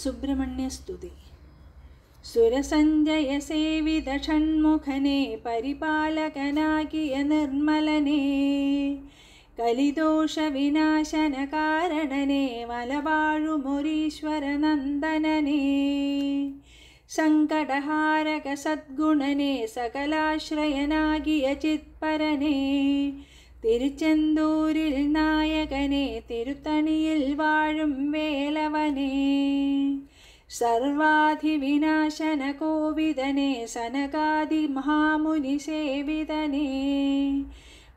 സുബ്രഹ്മണ്യസ്തുതി സുരസഞ്ജയ സേവിത ഷൺമുഖനെ പരിപാലകനാക്കിയ നിർമ്മലനെ കലിദോഷ വിനാശന കാരണനെ മലവാഴുമൊരീശ്വര നന്ദനനെ സങ്കടഹാരക സദ്ഗുണനെ സകലാശ്രയനാകിയ ചിത്പരനെ തിരുച്ചെന്തൂരിൽ നായകനെ തിരുത്തണിയിൽ വാഴും വേലവനേ सर्वाधिविनाशनकोविदने सनकादिमहामुनिसेविदने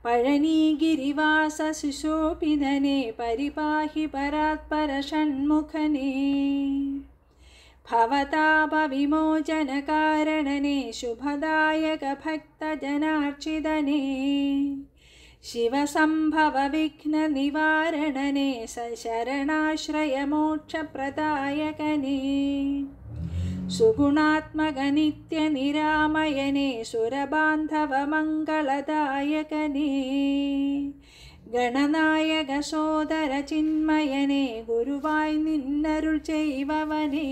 पळनीगिरिवासशिशोपिदने परिपाहि परात्परषण्मुखने भवतापविमोचनकारणने शुभदायकभक्तजनार्चिदने शिवसम्भवविघ्ननिवारणने सशरणाश्रयमोक्षप्रदायकने सुगुणात्मगनित्यनिरामयने सुरबान्धवमङ्गलदायकने गणनायकसोदरचिन्मयने गुरुवाय् निन्नरुचैववने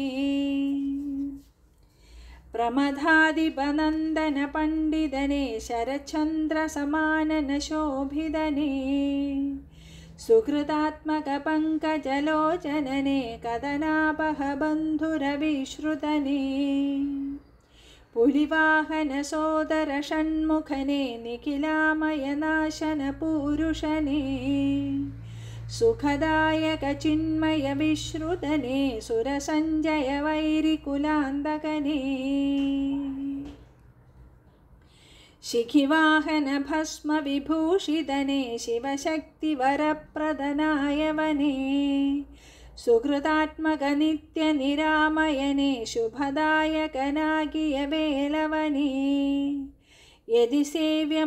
प्रमथादिपनन्दनपण्डितने शरच्चन्द्रसमानन शोभिदने सुहृतात्मकपङ्कजलोचनने कदनाभबन्धुरभिश्रुतने पुलिवाहनसोदरषण्मुखने पूरुषने, सुखदायक चिन्मय विश्रुदने सुरसञ्जय वैरिकुलान्दकने शिखिवाहन भस्म शिवशक्तिवरप्रदनाय वने सुकृतात्मकनित्यनिरामयने शुभदायक यदि सेव्यमनोहरषड्बदना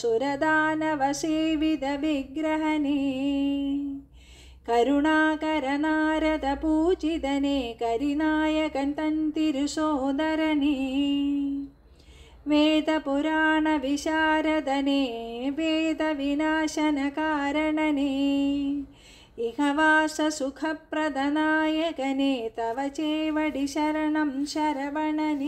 सुरदानवसेवित विग्रहणि करुणाकरनारदपूजितने वेदपुराणविशारदने वेदविनाशनकारणने इह वाससुखप्रदनायकने तव चेवडिशरणं शरणं शरवणनी